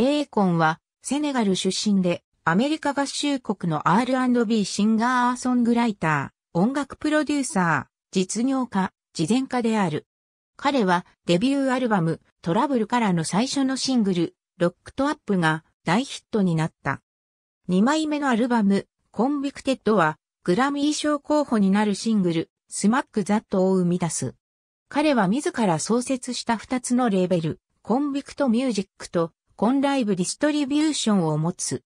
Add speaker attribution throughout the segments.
Speaker 1: エーコンは、セネガル出身で、アメリカ合衆国の R&B シンガーソングライター、音楽プロデューサー、実業家、事前家である。彼はデビューアルバムトラブルからの最初のシングルロックトアップが大ヒットになった。2枚目のアルバムコンビクテッドはグラミー賞候補になるシングルスマックザットを生み出す。彼は自ら創設した2つのレーベルコンビクトミュージックとコンライブディストリビューションを持つ。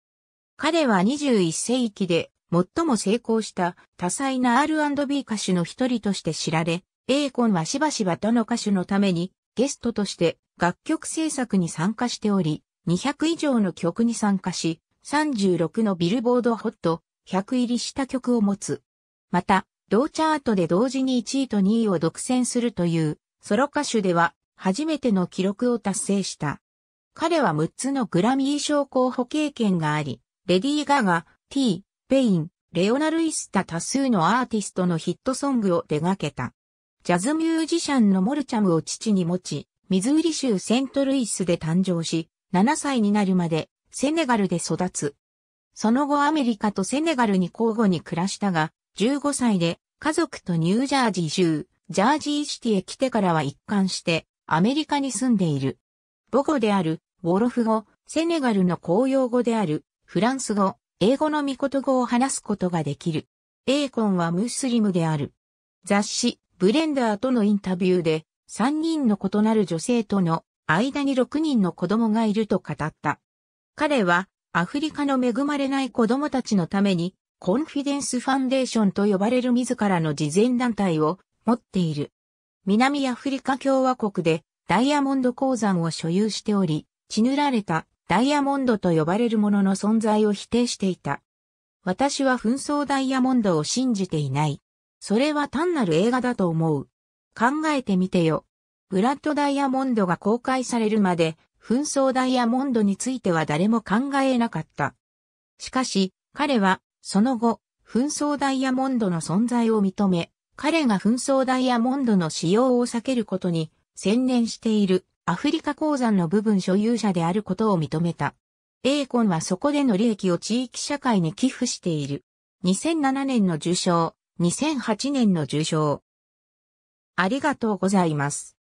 Speaker 1: 彼は21世紀で最も成功した多彩な R&B 歌手の一人として知られ、エーコンはしばしばどの歌手のためにゲストとして楽曲制作に参加しており、200以上の曲に参加し、36のビルボードホット100入りした曲を持つ。また、同チャートで同時に1位と2位を独占するというソロ歌手では初めての記録を達成した。彼は6つのグラミー賞候補経験があり、レディー・ガガ、ティー、ペイン、レオナルイスタ多数のアーティストのヒットソングを手掛けた。ジャズミュージシャンのモルチャムを父に持ち、ミズーリ州セントルイスで誕生し、7歳になるまでセネガルで育つ。その後アメリカとセネガルに交互に暮らしたが、15歳で家族とニュージャージー州、ジャージーシティへ来てからは一貫してアメリカに住んでいる。母語であるウォロフ語、セネガルの公用語である、フランス語、英語の御言語を話すことができる。エーコンはムスリムである。雑誌、ブレンダーとのインタビューで、3人の異なる女性との間に6人の子供がいると語った。彼は、アフリカの恵まれない子供たちのために、コンフィデンスファンデーションと呼ばれる自らの慈善団体を持っている。南アフリカ共和国でダイヤモンド鉱山を所有しており、血塗られたダイヤモンドと呼ばれるものの存在を否定していた。私は紛争ダイヤモンドを信じていない。それは単なる映画だと思う。考えてみてよ。ブラッドダイヤモンドが公開されるまで、紛争ダイヤモンドについては誰も考えなかった。しかし、彼は、その後、紛争ダイヤモンドの存在を認め、彼が紛争ダイヤモンドの使用を避けることに専念している。アフリカ鉱山の部分所有者であることを認めた。エーコンはそこでの利益を地域社会に寄付している。2007年の受賞、2008年の受賞。ありがとうございます。